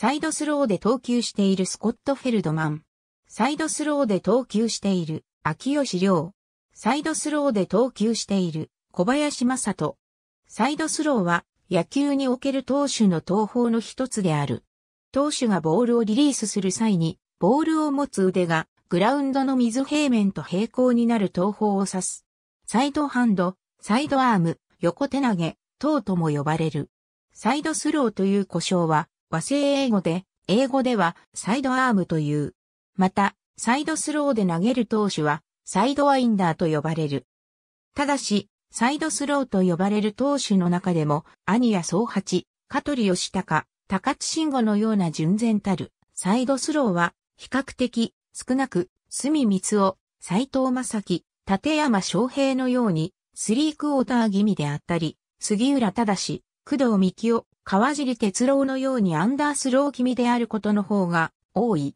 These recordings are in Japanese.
サイドスローで投球しているスコット・フェルドマン。サイドスローで投球している秋吉良。サイドスローで投球している小林正人。サイドスローは野球における投手の投法の一つである。投手がボールをリリースする際に、ボールを持つ腕がグラウンドの水平面と平行になる投法を指す。サイドハンド、サイドアーム、横手投げ、等とも呼ばれる。サイドスローという故障は、和製英語で、英語ではサイドアームという。また、サイドスローで投げる投手は、サイドワインダーと呼ばれる。ただし、サイドスローと呼ばれる投手の中でも、兄や総八、香取義孝、高津慎吾のような純然たる、サイドスローは、比較的、少なく、隅光を、斎藤正樹、立山翔平のように、スリークオーター気味であったり、杉浦正、工藤幹を。川尻哲郎のようにアンダースロー気味であることの方が多い。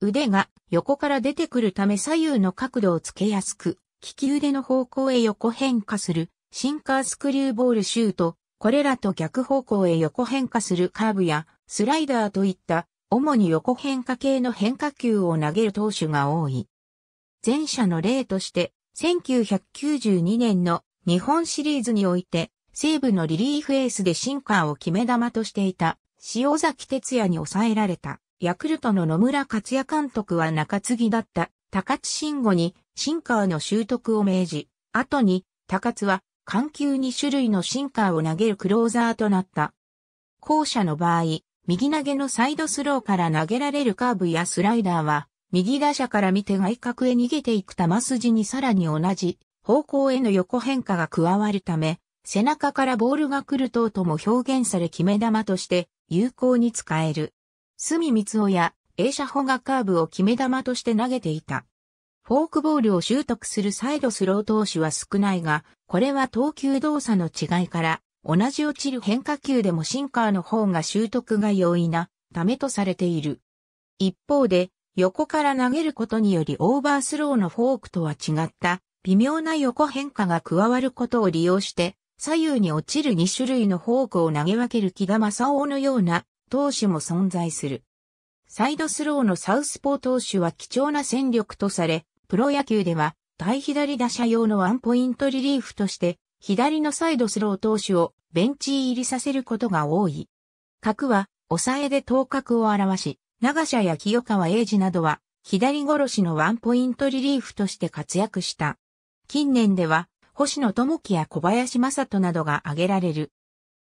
腕が横から出てくるため左右の角度をつけやすく、利き腕の方向へ横変化するシンカースクリューボールシュート、これらと逆方向へ横変化するカーブやスライダーといった主に横変化系の変化球を投げる投手が多い。前者の例として1992年の日本シリーズにおいて西部のリリーフエースでシンカーを決め球としていた、塩崎哲也に抑えられた、ヤクルトの野村克也監督は中継ぎだった高津慎吾にシンカーの習得を命じ、後に高津は緩急2種類のシンカーを投げるクローザーとなった。後者の場合、右投げのサイドスローから投げられるカーブやスライダーは、右打者から見て外角へ逃げていく球筋にさらに同じ方向への横変化が加わるため、背中からボールが来る等とも表現され決め球として有効に使える。隅三尾や映写保がカーブを決め球として投げていた。フォークボールを習得するサイドスロー投手は少ないが、これは投球動作の違いから、同じ落ちる変化球でもシンカーの方が習得が容易なためとされている。一方で、横から投げることによりオーバースローのフォークとは違った、微妙な横変化が加わることを利用して、左右に落ちる2種類のフォークを投げ分ける木田正夫のような投手も存在する。サイドスローのサウスポー投手は貴重な戦力とされ、プロ野球では対左打者用のワンポイントリリーフとして左のサイドスロー投手をベンチ入りさせることが多い。角は抑えで頭角を表し、長社や清川英二などは左殺しのワンポイントリリーフとして活躍した。近年では星野智樹や小林正人などが挙げられる。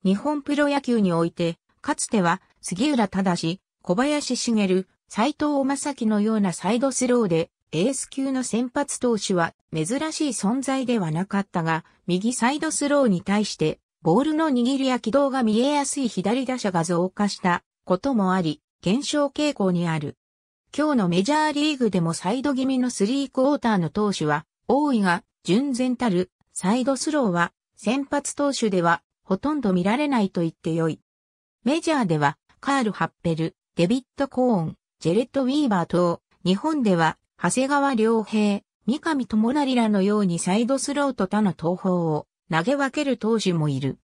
日本プロ野球において、かつては杉浦正、小林茂、斎藤正樹のようなサイドスローで、エース級の先発投手は珍しい存在ではなかったが、右サイドスローに対して、ボールの握りや軌道が見えやすい左打者が増加したこともあり、減少傾向にある。今日のメジャーリーグでもサイド気味のスリークォーターの投手は多いが、純然たるサイドスローは先発投手ではほとんど見られないと言ってよい。メジャーではカール・ハッペル、デビッド・コーン、ジェレット・ウィーバー等、日本では長谷川良平、三上智成らのようにサイドスローと他の投法を投げ分ける投手もいる。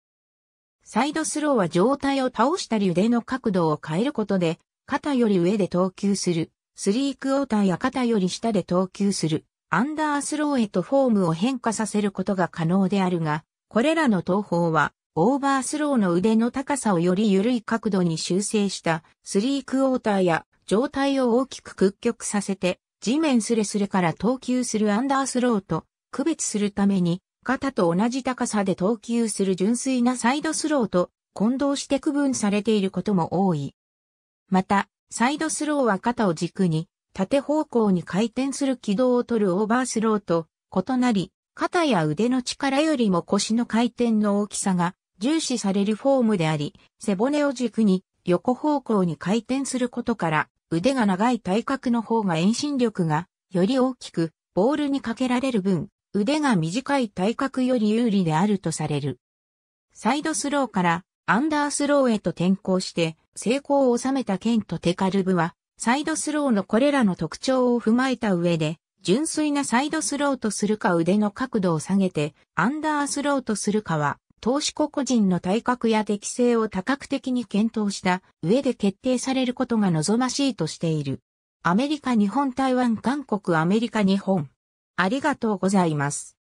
サイドスローは状態を倒したり腕の角度を変えることで、肩より上で投球する、スリークォーターや肩より下で投球する、アンダースローへとフォームを変化させることが可能であるが、これらの投法は、オーバースローの腕の高さをより緩い角度に修正したスリークオーターや状態を大きく屈曲させて地面スレスレから投球するアンダースローと区別するために肩と同じ高さで投球する純粋なサイドスローと混同して区分されていることも多い。また、サイドスローは肩を軸に縦方向に回転する軌道を取るオーバースローと異なり、肩や腕の力よりも腰の回転の大きさが重視されるフォームであり、背骨を軸に横方向に回転することから、腕が長い体格の方が遠心力がより大きく、ボールにかけられる分、腕が短い体格より有利であるとされる。サイドスローからアンダースローへと転向して成功を収めたケント・テカルブはサイドスローのこれらの特徴を踏まえた上で、純粋なサイドスローとするか腕の角度を下げて、アンダースローとするかは、投資個々人の体格や適性を多角的に検討した上で決定されることが望ましいとしている。アメリカ、日本、台湾、韓国、アメリカ、日本。ありがとうございます。